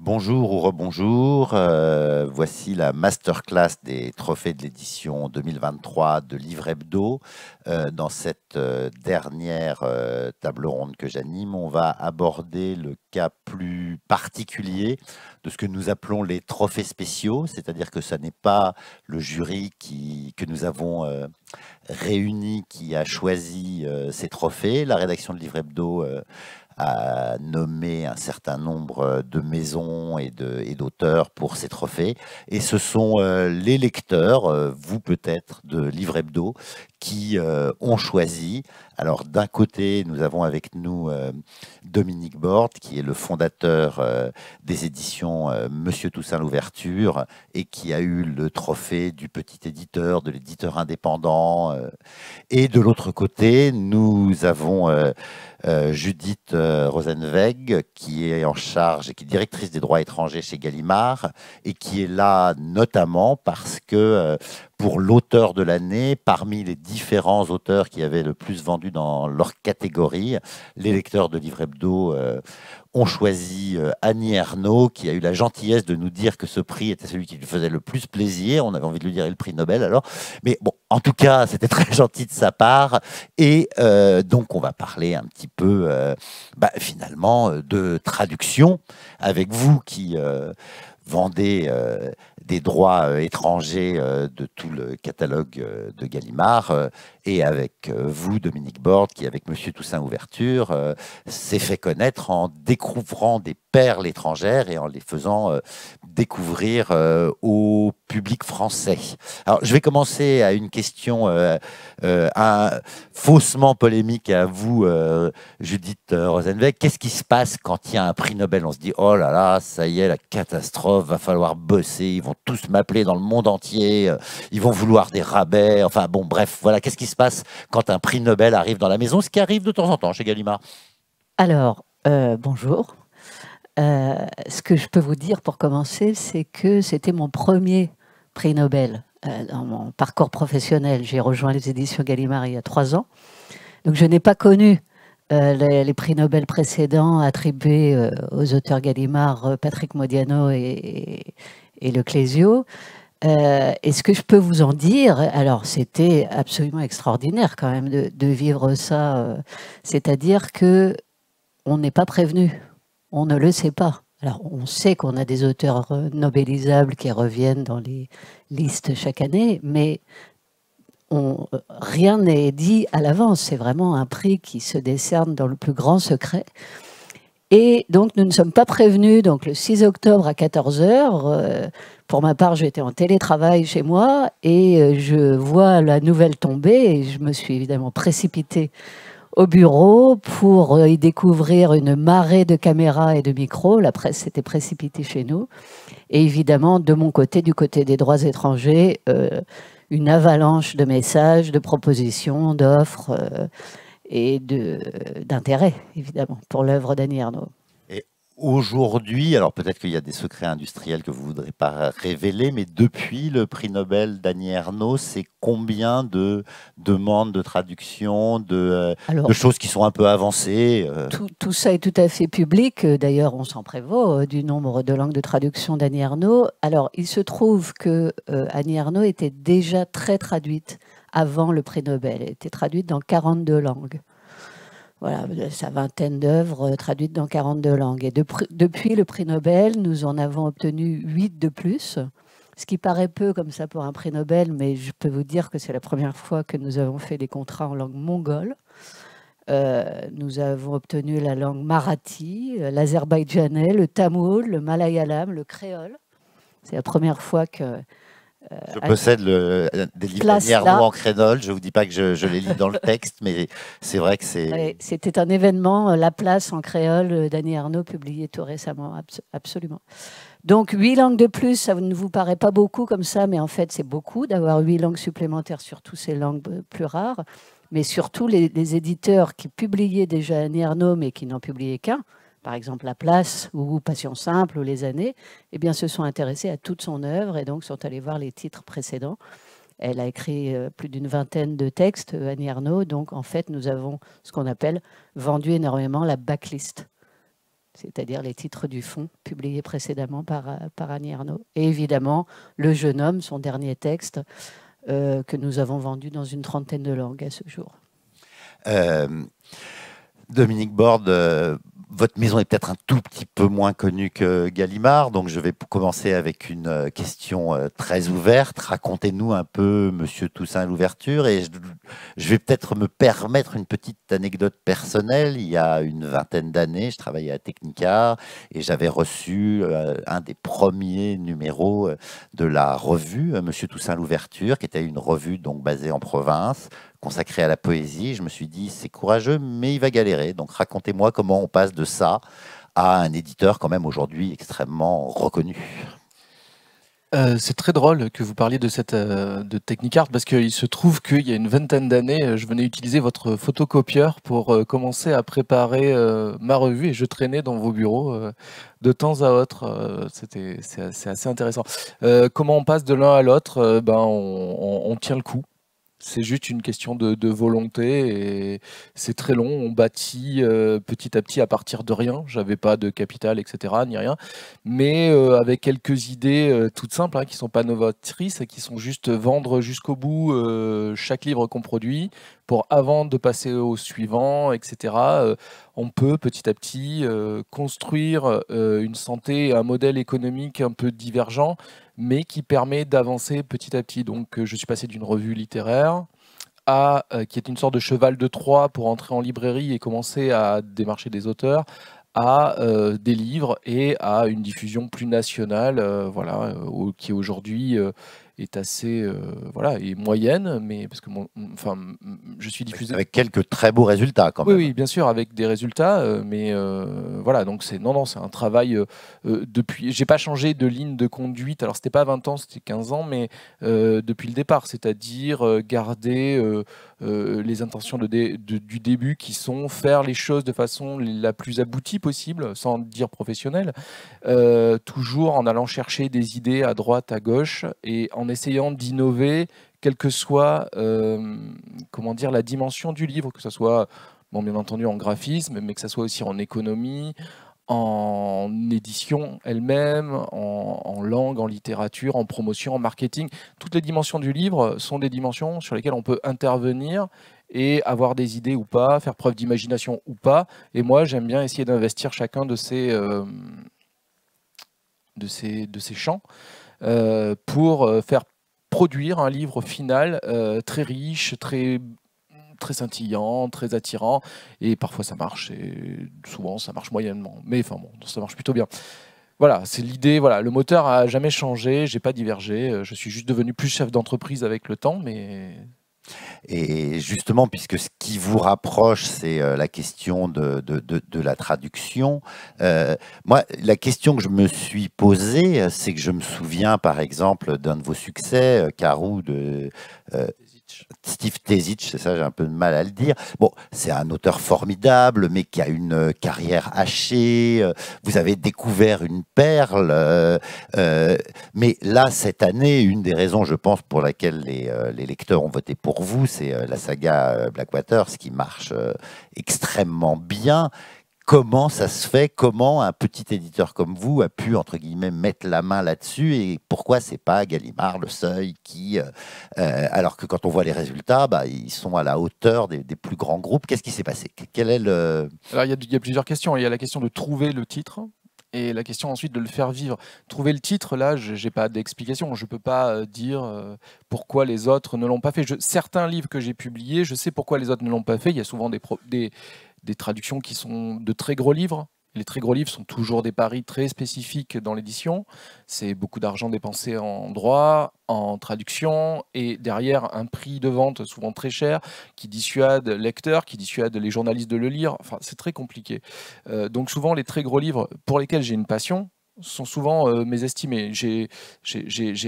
Bonjour ou rebonjour, euh, voici la masterclass des trophées de l'édition 2023 de Livre Hebdo. Euh, dans cette euh, dernière table ronde que j'anime, on va aborder le cas plus particulier de ce que nous appelons les trophées spéciaux, c'est-à-dire que ce n'est pas le jury que nous avons réuni qui a choisi ces trophées. La rédaction de Livre Hebdo a nommé un certain nombre euh, de maisons et d'auteurs pour ces trophées. Et ce sont euh, les lecteurs, euh, vous peut-être, de Livre Hebdo, qui ont choisi. Alors d'un côté, nous avons avec nous Dominique Borde, qui est le fondateur des éditions Monsieur Toussaint l'Ouverture, et qui a eu le trophée du petit éditeur, de l'éditeur indépendant. et de l'autre côté, nous avons... Euh, Judith euh, Rosenweg, qui est en charge et qui est directrice des droits étrangers chez Gallimard, et qui est là notamment parce que euh, pour l'auteur de l'année, parmi les différents auteurs qui avaient le plus vendu dans leur catégorie, les lecteurs de Livre Hebdo euh, ont choisi euh, Annie Ernaux, qui a eu la gentillesse de nous dire que ce prix était celui qui lui faisait le plus plaisir. On avait envie de lui dire le prix Nobel alors. Mais bon, en tout cas, c'était très gentil de sa part. Et euh, donc, on va parler un petit peu, bah, finalement, de traduction avec vous qui vendait euh, des droits euh, étrangers euh, de tout le catalogue de Gallimard et avec euh, vous, Dominique Borde, qui avec Monsieur Toussaint Ouverture euh, s'est fait connaître en découvrant des perles étrangères et en les faisant euh, découvrir au public français. Alors, je vais commencer à une question un faussement polémique à vous, Judith Rosenweg. Qu'est-ce qui se passe quand il y a un prix Nobel On se dit, oh là là, ça y est, la catastrophe, va falloir bosser, ils vont tous m'appeler dans le monde entier, ils vont vouloir des rabais, enfin bon, bref, voilà, qu'est-ce qui se se passe quand un prix Nobel arrive dans la maison, ce qui arrive de temps en temps chez Gallimard. Alors, euh, bonjour. Euh, ce que je peux vous dire pour commencer, c'est que c'était mon premier prix Nobel euh, dans mon parcours professionnel. J'ai rejoint les éditions Gallimard il y a trois ans. Donc je n'ai pas connu les, prix Nobel précédents attribués aux auteurs Gallimard, Patrick Modiano et, et Le Clésio et euh, ce que je peux vous en dire, alors c'était absolument extraordinaire quand même de, vivre ça. Euh, c'est-à-dire que on n'est pas prévenu, on ne le sait pas. Alors on sait qu'on a des auteurs nobélisables qui reviennent dans les listes chaque année, mais euh, rien n'est dit à l'avance. C'est vraiment un prix qui se décerne dans le plus grand secret. Et donc, nous ne sommes pas prévenus. Donc, le 6 octobre à 14h, euh, pour ma part, j'étais en télétravail chez moi et euh, je vois la nouvelle tomber et je me suis évidemment précipitée au bureau pour euh, y découvrir une marée de caméras et de micros. La presse s'était précipitée chez nous. Et évidemment, de mon côté, du côté des droits étrangers, une avalanche de messages, de propositions, d'offres et d'intérêt, évidemment, pour l'œuvre d'Annie Ernaux. Et aujourd'hui, alors peut-être qu'il y a des secrets industriels que vous ne voudrez pas révéler, mais depuis le prix Nobel d'Annie Ernaux, c'est combien de demandes de traduction, de, euh, choses qui sont un peu avancées euh tout, ça est tout à fait public. D'ailleurs, on s'en prévaut euh, du nombre de langues de traduction d'Annie Ernaux. Alors, il se trouve que euh, était déjà très traduite avant le prix Nobel. Elle a été traduite dans 42 langues. Voilà, sa vingtaine d'œuvres euh, traduites dans 42 langues. Et depuis le prix Nobel, nous en avons obtenu 8 de plus, ce qui paraît peu comme ça pour un prix Nobel, mais je peux vous dire que c'est la première fois que nous avons fait des contrats en langue mongole. Euh, nous avons obtenu la langue marathi, euh, l'azerbaïdjanais, le tamoul, le malayalam, le créole. C'est la première fois que euh, je possède le, euh, des livres en créole, Je ne vous dis pas que je, les lis dans le texte, mais c'est vrai que c'est. C'était un événement, euh, La place en créole d'Annie Arnaud, publié tout récemment, absolument. Donc, huit langues de plus, ça ne vous paraît pas beaucoup comme ça, mais en fait, c'est beaucoup d'avoir huit langues supplémentaires sur toutes ces langues plus rares. Mais surtout, les, éditeurs qui publiaient déjà Annie Arnaud, mais qui n'en publiaient qu'un, par exemple La Place ou Passion Simple ou Les Années, eh bien, se sont intéressés à toute son œuvre et donc sont allés voir les titres précédents. Elle a écrit euh, plus d'une vingtaine de textes, euh, Annie Arnaud. Donc, en fait, nous avons ce qu'on appelle vendu énormément la backlist, c'est-à-dire les titres du fond publiés précédemment par, euh, par Annie Arnaud. Et évidemment, Le jeune homme, son dernier texte, que nous avons vendu dans une trentaine de langues à ce jour. Dominique Borde, votre maison est peut-être un tout petit peu moins connue que Gallimard, donc je vais commencer avec une euh, question euh, très ouverte. Racontez-nous un peu, monsieur Toussaint, l'ouverture, et je vais peut-être me permettre une petite anecdote personnelle. Il y a une vingtaine d'années, je travaillais à Technica, et j'avais reçu euh, un des premiers numéros de la revue, monsieur Toussaint, l'ouverture, qui était une revue donc basée en province, consacré à la poésie. Je me suis dit, c'est courageux, mais il va galérer. Donc racontez-moi comment on passe de ça à un éditeur quand même aujourd'hui extrêmement reconnu. Euh, c'est très drôle que vous parliez de cette euh, de Technicart parce qu'il se trouve qu'il y a une vingtaine d'années, euh, je venais utiliser votre photocopieur pour commencer à préparer ma revue et je traînais dans vos bureaux de temps à autre. C'était c'est assez, intéressant. comment on passe de l'un à l'autre Ben on, tient le coup. C'est juste une question de, volonté et c'est très long. On bâtit euh, petit à petit à partir de rien. J'avais pas de capital, etc., ni rien. Mais euh, avec quelques idées euh, toutes simples hein, qui sont pas novatrices qui sont juste vendre jusqu'au bout chaque livre qu'on produit pour avant de passer au suivant, etc. on peut petit à petit construire une santé, un modèle économique un peu divergent mais qui permet d'avancer petit à petit. Donc euh, je suis passé d'une revue littéraire à, euh, qui est une sorte de cheval de Troie pour entrer en librairie et commencer à démarcher des auteurs, à euh, des livres et à une diffusion plus nationale, voilà, qui est aujourd'hui est assez euh, voilà est moyenne mais parce que mon, enfin je suis diffusé avec quelques très beaux résultats quand même oui, oui bien sûr avec des résultats euh, mais euh, voilà donc c'est non non c'est un travail depuis j'ai pas changé de ligne de conduite alors c'était pas 20 ans c'était 15 ans mais depuis le départ c'est-à-dire garder les intentions de, du début qui sont faire les choses de façon la plus aboutie possible sans dire professionnelle toujours en allant chercher des idées à droite à gauche et en en essayant d'innover, quelle que soit euh, comment dire, la dimension du livre, que ce soit bon, bien entendu en graphisme, mais que ce soit aussi en économie, en édition elle-même, en, langue, en littérature, en promotion, en marketing. Toutes les dimensions du livre sont des dimensions sur lesquelles on peut intervenir et avoir des idées ou pas, faire preuve d'imagination ou pas. Et moi, j'aime bien essayer d'investir chacun de ces, euh, de ces, de ces champs. Euh, pour euh, faire produire un livre final euh, très riche, très très scintillant, très attirant, et parfois ça marche, et souvent ça marche moyennement, mais enfin bon, ça marche plutôt bien. Voilà, c'est l'idée, voilà, le moteur a jamais changé, j'ai pas divergé, je suis juste devenu plus chef d'entreprise avec le temps, mais et justement, puisque ce qui vous rapproche, c'est euh, la question de, la traduction, euh, moi, la question que je me suis posée, euh, c'est que je me souviens, par exemple, d'un de vos succès, Carou, de Steve Tezic, c'est ça, j'ai un peu de mal à le dire. Bon, c'est un auteur formidable, mais qui a une euh, carrière hachée. Euh, vous avez découvert une perle. Euh, mais là, cette année, une des raisons, je pense, pour laquelle les, lecteurs ont voté pour vous, c'est la saga Blackwater, ce qui marche extrêmement bien comment ça se fait, comment un petit éditeur comme vous a pu, entre guillemets, mettre la main là-dessus et pourquoi c'est pas Gallimard, Le Seuil qui, euh, euh, alors que quand on voit les résultats, bah, ils sont à la hauteur des, plus grands groupes. Qu'est-ce qui s'est passé Quel est le... Alors, il y, a plusieurs questions. Il y a la question de trouver le titre. Et la question ensuite de le faire vivre. Trouver le titre, là, je n'ai pas d'explication. Je ne peux pas euh, dire pourquoi les autres ne l'ont pas fait. certains livres que j'ai publiés, je sais pourquoi les autres ne l'ont pas fait. Il y a souvent des des traductions qui sont de très gros livres. Les très gros livres sont toujours des paris très spécifiques dans l'édition. C'est beaucoup d'argent dépensé en droit, en traduction, et derrière un prix de vente souvent très cher qui dissuade lecteurs, qui dissuade les journalistes de le lire. Enfin, c'est très compliqué. Euh, donc souvent, les très gros livres pour lesquels j'ai une passion, sont souvent euh, mes estimés. J'ai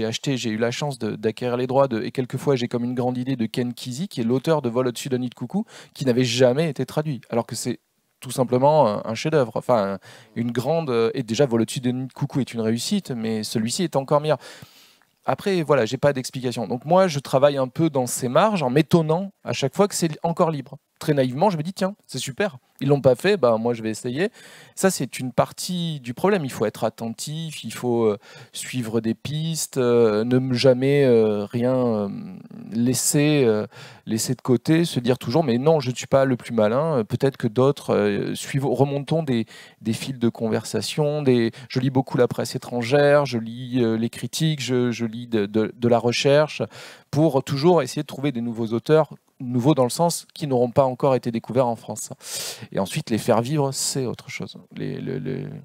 acheté, j'ai eu la chance d'acquérir les droits de, et quelquefois j'ai comme une grande idée de Ken Kesey, qui est l'auteur de Vol au-dessus d'un nid de coucou, qui n'avait jamais été traduit, alors que c'est tout simplement euh, un chef-d'œuvre. Enfin, une grande. Euh, et déjà, Vol au-dessus d'un nid de coucou est une réussite, mais celui-ci est encore meilleur. Après, voilà, j'ai pas d'explication. Donc moi, je travaille un peu dans ces marges en m'étonnant à chaque fois que c'est encore libre très naïvement, je me dis tiens, c'est super. Ils l'ont pas fait, bah moi je vais essayer. Ça c'est une partie du problème. Il faut être attentif, il faut euh, suivre des pistes, euh, ne jamais euh, rien laisser laisser de côté, se dire toujours mais non, je ne suis pas le plus malin. Peut-être que d'autres suivent. Remontons des, fils de conversation. je lis beaucoup la presse étrangère, je lis les critiques, je, lis de la recherche pour toujours essayer de trouver des nouveaux auteurs nouveaux dans le sens qui n'auront pas encore été découverts en France. Et ensuite, les faire vivre, c'est autre chose. Les,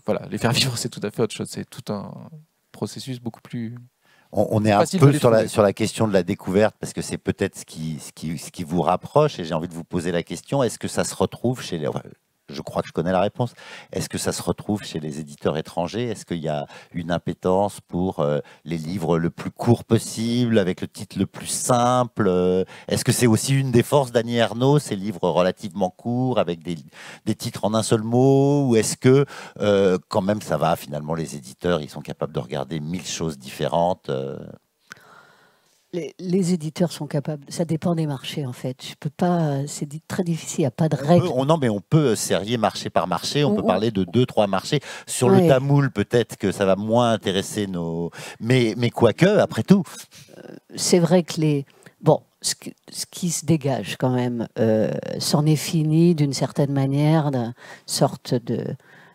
voilà, les faire vivre, c'est tout à fait autre chose. C'est tout un processus beaucoup plus. On, est un peu sur la, sur la, question de la découverte parce que c'est peut-être ce qui, ce, qui, ce qui vous rapproche et j'ai envie de vous poser la question est-ce que ça se retrouve chez les, je crois que je connais la réponse. Est-ce que ça se retrouve chez les éditeurs étrangers Est-ce qu'il y a une impétence pour euh, les livres le plus court possible, avec le titre le plus simple euh? Est-ce que c'est aussi une des forces d'Annie Arnault, ces livres relativement courts, avec des, titres en un seul mot Ou est-ce que euh, quand même ça va, finalement, les éditeurs, ils sont capables de regarder mille choses différentes les, éditeurs sont capables. Ça dépend des marchés, en fait. Je peux pas. C'est très difficile. Il n'y a pas de règles. non, mais on peut euh, serrer marché par marché. On peut parler de deux, trois marchés. Sur le tamoul, peut-être que ça va moins intéresser nos. Mais, mais quoique, après tout. Euh, c'est vrai que les. Bon, ce, qui se dégage quand même, c'en euh, est fini d'une certaine manière, d'une sorte de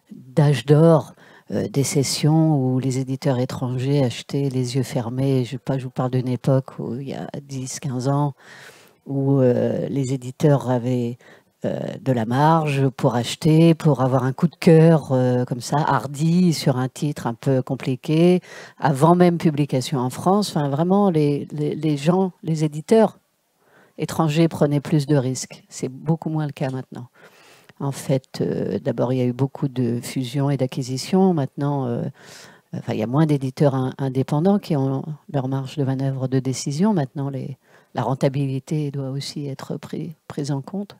d'âge d'or euh, des sessions où les éditeurs étrangers achetaient les yeux fermés. Je, vous parle d'une époque où il y a 10-15 ans, où euh, les éditeurs avaient euh, de la marge pour acheter, pour avoir un coup de cœur comme ça, hardi, sur un titre un peu compliqué, avant même publication en France. Enfin, vraiment, les gens, les éditeurs étrangers prenaient plus de risques. C'est beaucoup moins le cas maintenant. En fait, euh, d'abord, il y a eu beaucoup de fusions et d'acquisitions. Maintenant, euh, il y a moins d'éditeurs indépendants qui ont leur marge de manœuvre de décision. Maintenant, la rentabilité doit aussi être prise en compte.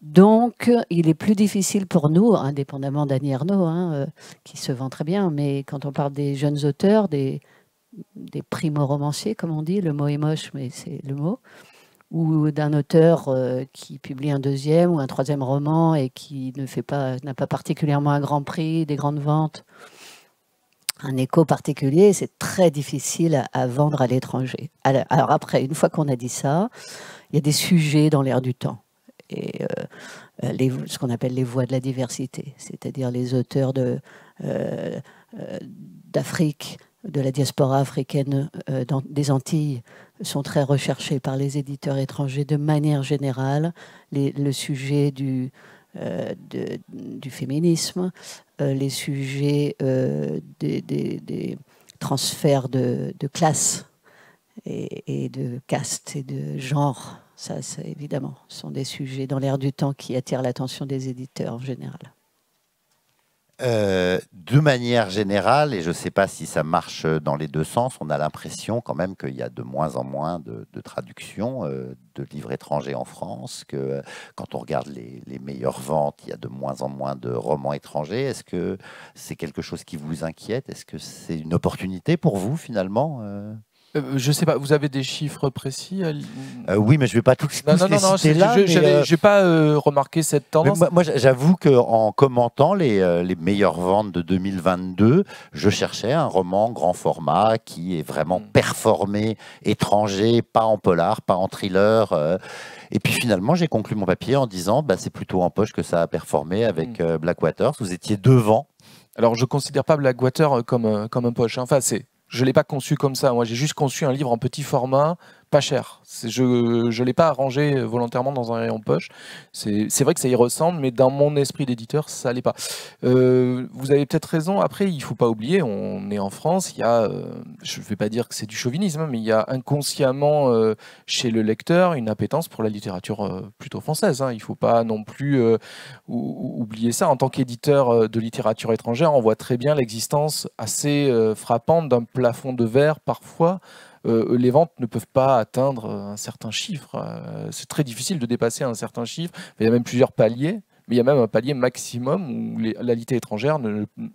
Donc, il est plus difficile pour nous, indépendamment d'Annie Arnaud, hein, euh, qui se vend très bien, mais quand on parle des jeunes auteurs, des, des primo-romanciers, comme on dit, le mot est moche, mais c'est le mot, ou d'un auteur euh, qui publie un deuxième ou un troisième roman et qui ne fait pas, n'a pas particulièrement un grand prix, des grandes ventes, un écho particulier, c'est très difficile à, vendre à l'étranger. Alors après, une fois qu'on a dit ça, il y a des sujets dans l'air du temps et euh, ce qu'on appelle les voix de la diversité, c'est-à-dire les auteurs de, euh, d'Afrique, de la diaspora africaine euh, dans, des Antilles sont très recherchés par les éditeurs étrangers de manière générale. le sujet du, euh, du féminisme, euh, les sujets des, transferts de, de classe et, de caste et de genre, ça, ça évidemment, sont des sujets dans l'air du temps qui attirent l'attention des éditeurs en général. Euh, de manière générale, et je ne sais pas si ça marche dans les deux sens, on a l'impression quand même qu'il y a de moins en moins de, traductions euh, de livres étrangers en France, que euh, quand on regarde les, meilleures ventes, il y a de moins en moins de romans étrangers. Est-ce que c'est quelque chose qui vous inquiète Est-ce que c'est une opportunité pour vous finalement euh, je sais pas, vous avez des chiffres précis euh, Oui, mais je ne vais pas tout, non, non, non, là. Je n'ai euh, pas remarqué cette tendance. moi, j'avoue j'avoue qu'en commentant les, meilleures ventes de 2022, je cherchais un roman grand format qui est vraiment hmm. performé, étranger, pas en polar, pas en thriller. Et puis finalement, j'ai conclu mon papier en disant, bah, c'est plutôt en poche que ça a performé avec hmm. Blackwater. Vous étiez devant. Alors, je ne considère pas Blackwater comme, comme un poche. Hein. Enfin, c'est je ne l'ai pas conçu comme ça. Moi, j'ai juste conçu un livre en petit format pas cher. Je ne l'ai pas arrangé volontairement dans un rayon poche. C'est vrai que ça y ressemble, mais dans mon esprit d'éditeur, ça l'est pas. Euh, vous avez peut-être raison. Après, il faut pas oublier, on est en France, il y a, euh, je ne vais pas dire que c'est du chauvinisme, mais il y a inconsciemment euh, chez le lecteur une appétence pour la littérature plutôt française. Hein. Il ne faut pas non plus oublier ça. En tant qu'éditeur de littérature étrangère, on voit très bien l'existence assez frappante d'un plafond de verre parfois euh, les ventes ne peuvent pas atteindre euh, un certain chiffre. Euh, c'est très difficile de dépasser un certain chiffre. Il y a même plusieurs paliers. Mais il y a même un palier maximum où l'alité étrangère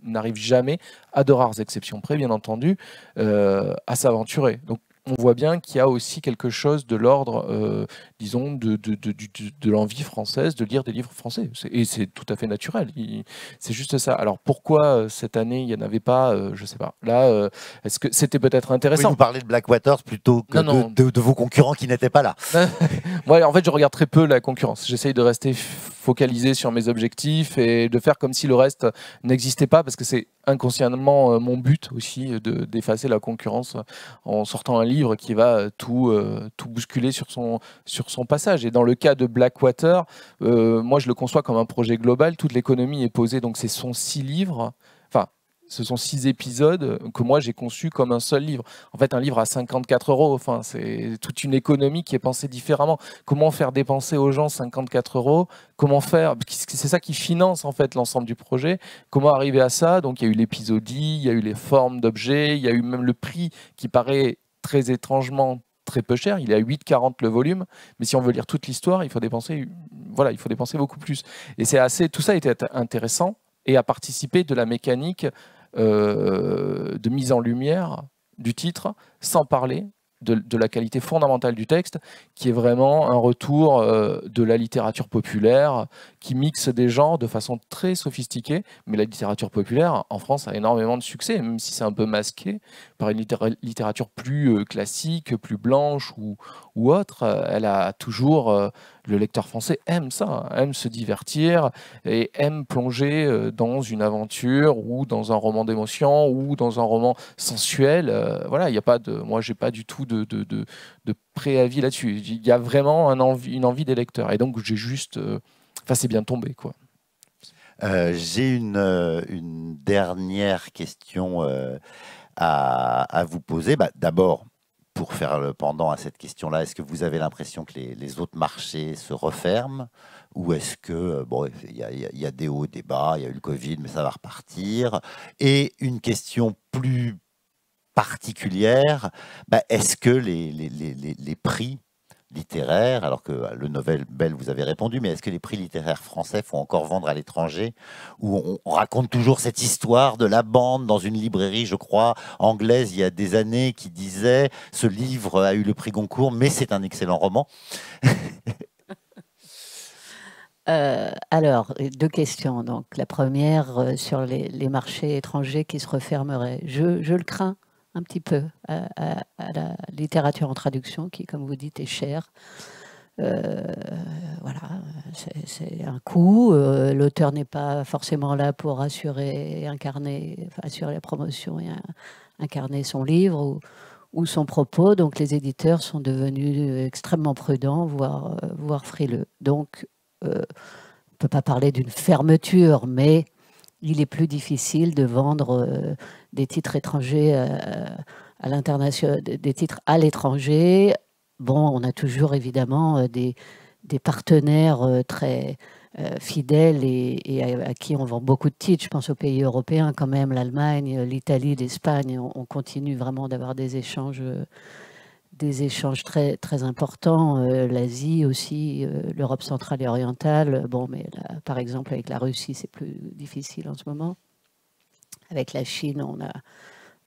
n'arrive jamais, à de rares exceptions près, bien entendu, à s'aventurer. Donc on voit bien qu'il y a aussi quelque chose de l'ordre, euh, disons, de, de, de, l'envie française de lire des livres français. Et c'est tout à fait naturel. C'est juste ça. Alors pourquoi euh, cette année il n'y en avait pas euh, Je sais pas. Là, est-ce que c'était peut-être intéressant Vous parlez de waters plutôt que De, vos concurrents qui n'étaient pas là. Moi, en fait, je regarde très peu la concurrence. J'essaye de rester focaliser sur mes objectifs et de faire comme si le reste n'existait pas, parce que c'est inconsciemment euh, mon but aussi euh, de d'effacer la concurrence euh, en sortant un livre qui va tout bousculer sur son sur son passage et dans le cas de Blackwater moi je le conçois comme un projet global toute l'économie est posée donc c'est son six livres ce sont six épisodes que moi j'ai conçus comme un seul livre. En fait, un livre à 54 euros, enfin, c'est toute une économie qui est pensée différemment. Comment faire dépenser aux gens 54 euros Comment faire C'est ça qui finance en fait l'ensemble du projet. Comment arriver à ça Donc, il y a eu l'épisodie, il y a eu les formes d'objets, il y a eu même le prix qui paraît très étrangement très peu cher. Il est à 8,40 le volume, mais si on veut lire toute l'histoire, il faut dépenser, voilà, il faut dépenser beaucoup plus. Et c'est assez, tout ça était intéressant et à participer de la mécanique euh, de mise en lumière du titre, sans parler de, la qualité fondamentale du texte, qui est vraiment un retour euh, de la littérature populaire, qui mixe des genres de façon très sophistiquée. Mais la littérature populaire, en France, a énormément de succès, même si c'est un peu masqué par une littérature plus euh, classique, plus blanche ou, ou autre. Euh, elle a toujours, euh, le lecteur français aime ça, hein, aime se divertir et aime plonger dans une aventure ou dans un roman d'émotion ou dans un roman sensuel. Voilà, il n'y a pas de, moi j'ai pas du tout de, de, de, préavis là-dessus. Il y a vraiment un envie, une envie des lecteurs et donc j'ai juste, enfin c'est bien tombé quoi. j'ai une, une, dernière question à, vous poser. Bah, d'abord, pour faire le pendant à cette question-là, est-ce que vous avez l'impression que les, autres marchés se referment ou est-ce que, euh, bon, il y, a des hauts, des bas, il y a eu le Covid, mais ça va repartir Et une question plus particulière, bah, est-ce que les, les, les prix Littéraire, alors que bah, le novel Nobel, vous avez répondu, mais est-ce que les prix littéraires français font encore vendre à l'étranger Où on raconte toujours cette histoire de la bande dans une librairie, je crois, anglaise, il y a des années, qui disait ce livre a eu le prix Goncourt, mais c'est un excellent roman. Euh, alors, deux questions. Donc, la première euh, sur les, marchés étrangers qui se refermeraient. je le crains un petit peu à, la littérature en traduction qui, comme vous dites, est chère. Euh, voilà, c'est un coût. Euh, l'auteur n'est pas forcément là pour assurer, incarner, assurer la promotion et incarner son livre ou, ou, son propos. Donc les éditeurs sont devenus extrêmement prudents, voire, euh, voire frileux. Donc on ne peut pas parler d'une fermeture, mais il est plus difficile de vendre euh, des titres étrangers euh, à l'international, des titres à l'étranger. Bon, on a toujours évidemment euh, des, des partenaires très fidèles et, à, qui on vend beaucoup de titres. Je pense aux pays européens quand même, l'Allemagne, l'Italie, l'Espagne. On, on, continue vraiment d'avoir des échanges des échanges très, très importants, euh, l'Asie aussi, euh, l'Europe centrale et orientale. Bon, mais par exemple, avec la Russie, c'est plus difficile en ce moment. Avec la Chine, on a,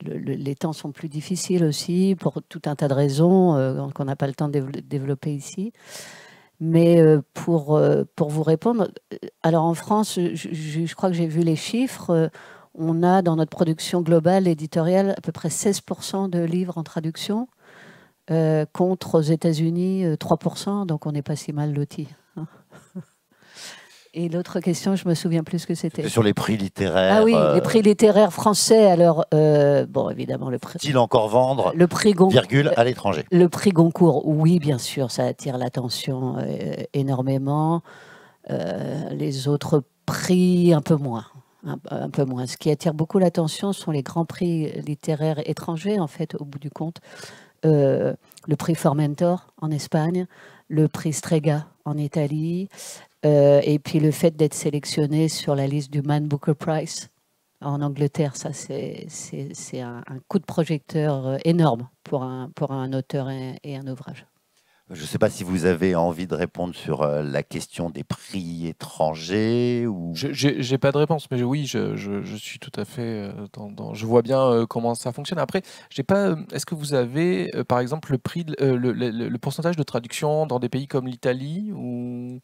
les temps sont plus difficiles aussi, pour tout un tas de raisons qu'on euh, n'a pas le temps de développer ici. Mais pour, pour vous répondre, alors en France, je, je crois que j'ai vu les chiffres on a dans notre production globale éditoriale à peu près 16% de livres en traduction. Euh, contre aux États-Unis 3%, euh, donc on n'est pas si mal lotis. Hein. Et l'autre question, je me souviens plus ce que c'était. Sur les prix littéraires. Ah oui, euh, les prix littéraires français. Alors, bon, évidemment, le prix. il encore vendre Le prix Goncourt. Virgule à l'étranger. Le prix Goncourt, oui, bien sûr, ça attire l'attention énormément. les autres prix, un peu moins. peu moins. Ce qui attire beaucoup l'attention sont les grands prix littéraires étrangers, en fait, au bout du compte. Euh, le prix Formentor en Espagne, le prix Strega en Italie, euh, et puis le fait d'être sélectionné sur la liste du Man Booker Prize en Angleterre, ça c'est un, un, coup de projecteur euh, énorme pour un, pour un auteur et un ouvrage. Je ne sais pas si vous avez envie de répondre sur euh, la question des prix étrangers ou. J'ai pas de réponse, mais oui, je, je, suis tout à fait euh, dans, Je vois bien euh, comment ça fonctionne. Après, j'ai pas. Est-ce que vous avez, par exemple, le prix, le, pourcentage de traduction dans des pays comme l'Italie ou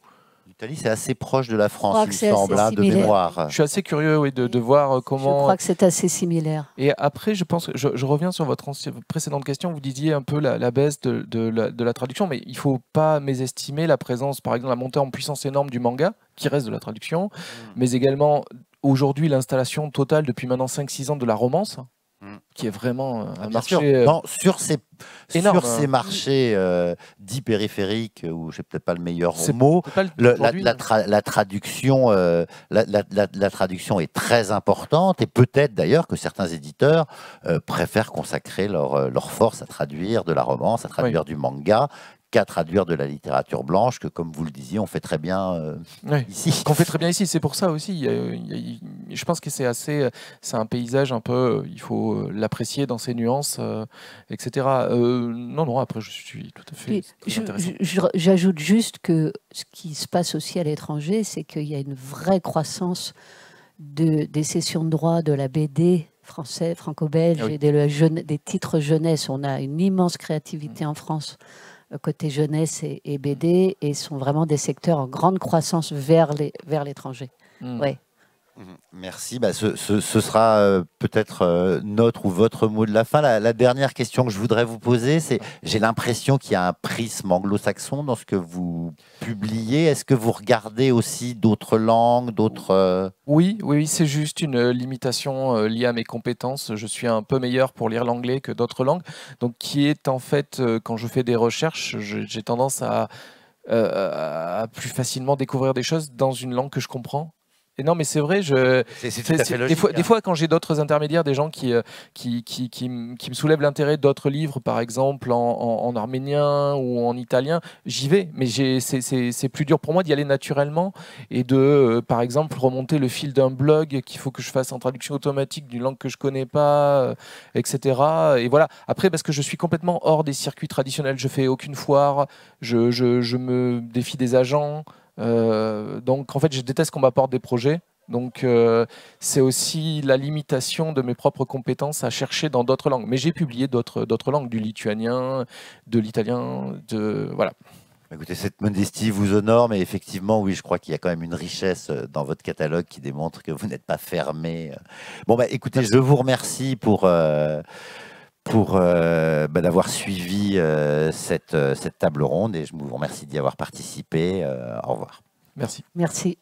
c'est assez proche de la France, il me semble, hein, de mémoire. Je suis assez curieux de, voir euh, comment. Je crois que c'est assez similaire. Et après, je pense, je, je reviens sur votre précédente question. Vous disiez un peu la, baisse de, la, traduction, mais il ne faut pas mésestimer la présence, par exemple, la montée en puissance énorme du manga, qui reste de la traduction, mm. mais également aujourd'hui l'installation totale depuis maintenant 5-6 ans de la romance qui est vraiment euh, ah, un marché. Euh, sur ces, sur hein. ces marchés euh, dits périphériques, où je peut-être pas le meilleur mot, hein. la, traduction, la, traduction est très importante et peut-être d'ailleurs que certains éditeurs préfèrent consacrer leur, leur, force à traduire de la romance, à traduire du manga qu'à traduire de la littérature blanche que, comme vous le disiez, on fait très bien ici. Qu'on fait très bien ici, c'est pour ça aussi. Il y, a, je pense que c'est assez, euh, c'est un paysage un peu, euh, il faut euh, l'apprécier dans ses nuances, etc. non, non, après je suis tout à fait. J'ajoute juste que ce qui se passe aussi à l'étranger, c'est qu'il y a une vraie croissance de, des sessions de droit de la BD française, franco-belge ah et des, des, titres jeunesse. On a une immense créativité mmh. en France côté jeunesse et, BD mmh. et sont vraiment des secteurs en grande croissance vers l'étranger. Vers mmh. ouais. Mhm. Merci. Bah, ce, sera euh, peut-être euh, notre ou votre mot de la fin. La, dernière question que je voudrais vous poser, c'est j'ai l'impression qu'il y a un prisme anglo-saxon dans ce que vous publiez. Est-ce que vous regardez aussi d'autres langues, d'autres euh Oui, oui, c'est juste une limitation liée à mes compétences. Je suis un peu meilleur pour lire l'anglais que d'autres langues, donc qui est en fait quand je fais des recherches, j'ai tendance à plus facilement découvrir des choses dans une langue que je comprends non, mais c'est vrai, je. des, hein. fois, quand j'ai d'autres intermédiaires, des gens qui, euh, qui, qui, qui, me soulèvent l'intérêt d'autres livres, par exemple en, arménien ou en italien, j'y vais. Mais j'ai, c'est, c'est, c'est plus dur pour moi d'y aller naturellement et de, euh, par exemple, remonter le fil d'un blog qu'il faut que je fasse en traduction automatique d'une langue que je connais pas, euh, etc. Et voilà. Après, parce que je suis complètement hors des circuits traditionnels, je fais aucune foire, je, je, je me défie des agents. Euh, donc en fait, je déteste qu'on m'apporte des projets. Donc euh, c'est aussi la limitation de mes propres compétences à chercher dans d'autres langues. Mais j'ai publié d'autres langues, du lituanien, de l'italien, de voilà. Écoutez, cette modestie vous honore, mais effectivement, oui, je crois qu'il y a quand même une richesse euh, dans votre catalogue qui démontre que vous n'êtes pas fermé. Bon, bah, écoutez, je vous remercie pour pour euh, bah, d'avoir suivi euh, cette, euh, cette, table ronde et je vous remercie d'y avoir participé. au revoir. Merci. Merci.